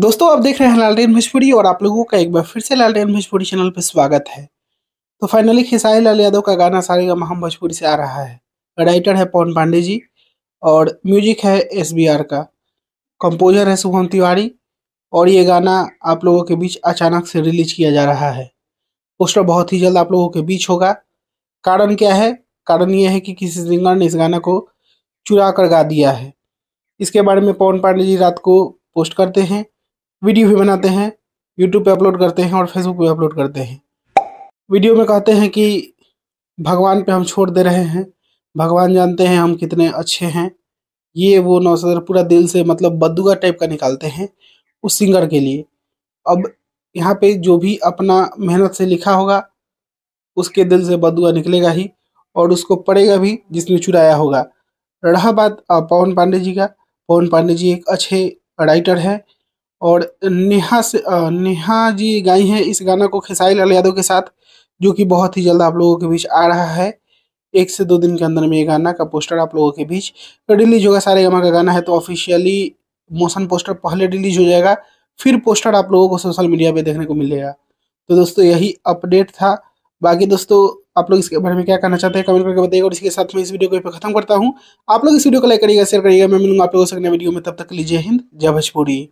दोस्तों आप देख रहे हैं लालटेन भोजपुरी और आप लोगों का एक बार फिर से लालटेन भोजपुरी चैनल पर स्वागत है तो फाइनली खेसारी लाल यादव का गाना सारे का महम भोजपुरी से आ रहा है राइटर है पवन पांडे जी और म्यूजिक है एस का कंपोजर है शुभम तिवारी और ये गाना आप लोगों के बीच अचानक से रिलीज किया जा रहा है पोस्टर बहुत ही जल्द आप लोगों के बीच होगा कारण क्या है कारण ये है कि किसी सिंगर ने इस गाना को चुरा कर गा दिया है इसके बारे में पवन पांडे जी रात को पोस्ट करते हैं वीडियो भी बनाते हैं यूट्यूब पे अपलोड करते हैं और फेसबुक पे अपलोड करते हैं वीडियो में कहते हैं कि भगवान पे हम छोड़ दे रहे हैं भगवान जानते हैं हम कितने अच्छे हैं ये वो नौसदर पूरा दिल से मतलब बदुआ टाइप का निकालते हैं उस सिंगर के लिए अब यहाँ पे जो भी अपना मेहनत से लिखा होगा उसके दिल से बदुआ निकलेगा ही और उसको पड़ेगा भी जिसने चुराया होगा रहा बात पवन पांडे जी का पवन पांडे जी एक अच्छे राइटर हैं और नेहा से नेहा जी गाई हैं इस गाना को खेसारी लाल यादव के साथ जो कि बहुत ही जल्द आप लोगों के बीच आ रहा है एक से दो दिन के अंदर में ये गाना का पोस्टर आप लोगों के बीच रिलीज होगा सारे गमा का गाना है तो ऑफिशियली मोशन पोस्टर पहले रिलीज हो जाएगा फिर पोस्टर आप लोगों को सोशल मीडिया पे देखने को मिलेगा तो दोस्तों यही अपडेट था बाकी दोस्तों आप लोग इसके बारे में क्या कहना चाहते हैं कमेंट करके बताइएगा और इसके साथ में इस वीडियो को खत्म करता हूँ आप लोग इस वीडियो को लाइक करिएगा शेयर करिएगा मैं मिलूंगा आप लोगों से वीडियो में तब तक लीजिए हिंद जय भोजपुरी